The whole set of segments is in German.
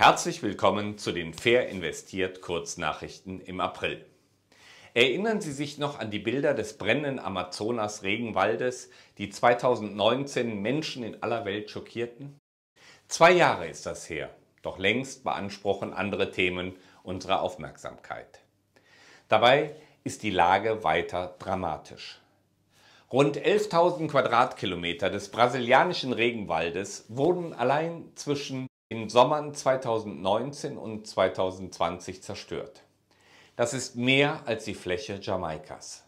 Herzlich willkommen zu den Fair investiert Kurznachrichten im April. Erinnern Sie sich noch an die Bilder des brennenden Amazonas-Regenwaldes, die 2019 Menschen in aller Welt schockierten? Zwei Jahre ist das her, doch längst beanspruchen andere Themen unsere Aufmerksamkeit. Dabei ist die Lage weiter dramatisch. Rund 11.000 Quadratkilometer des brasilianischen Regenwaldes wurden allein zwischen in Sommern 2019 und 2020 zerstört. Das ist mehr als die Fläche Jamaikas.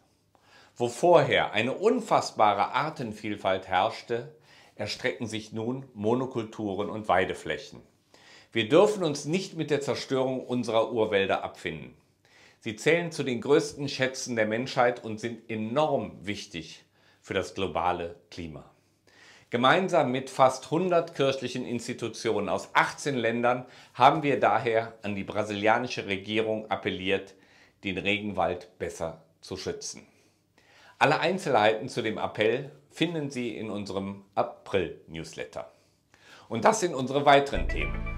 Wo vorher eine unfassbare Artenvielfalt herrschte, erstrecken sich nun Monokulturen und Weideflächen. Wir dürfen uns nicht mit der Zerstörung unserer Urwälder abfinden. Sie zählen zu den größten Schätzen der Menschheit und sind enorm wichtig für das globale Klima. Gemeinsam mit fast 100 kirchlichen Institutionen aus 18 Ländern haben wir daher an die brasilianische Regierung appelliert, den Regenwald besser zu schützen. Alle Einzelheiten zu dem Appell finden Sie in unserem April-Newsletter. Und das sind unsere weiteren Themen.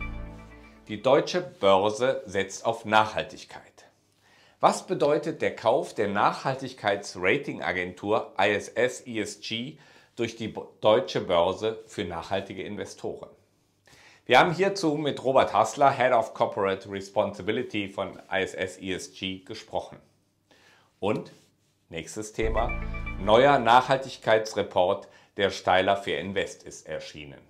Die deutsche Börse setzt auf Nachhaltigkeit. Was bedeutet der Kauf der Nachhaltigkeitsratingagentur ISS ESG durch die Deutsche Börse für nachhaltige Investoren. Wir haben hierzu mit Robert Hassler, Head of Corporate Responsibility von ISS ESG, gesprochen. Und nächstes Thema, neuer Nachhaltigkeitsreport der Steiler für Invest ist erschienen.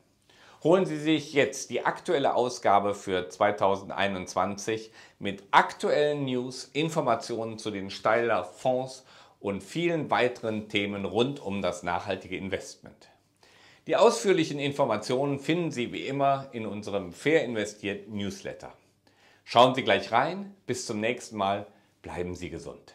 Holen Sie sich jetzt die aktuelle Ausgabe für 2021 mit aktuellen News, Informationen zu den Steiler Fonds und vielen weiteren Themen rund um das nachhaltige Investment. Die ausführlichen Informationen finden Sie wie immer in unserem Fair Investiert Newsletter. Schauen Sie gleich rein. Bis zum nächsten Mal. Bleiben Sie gesund.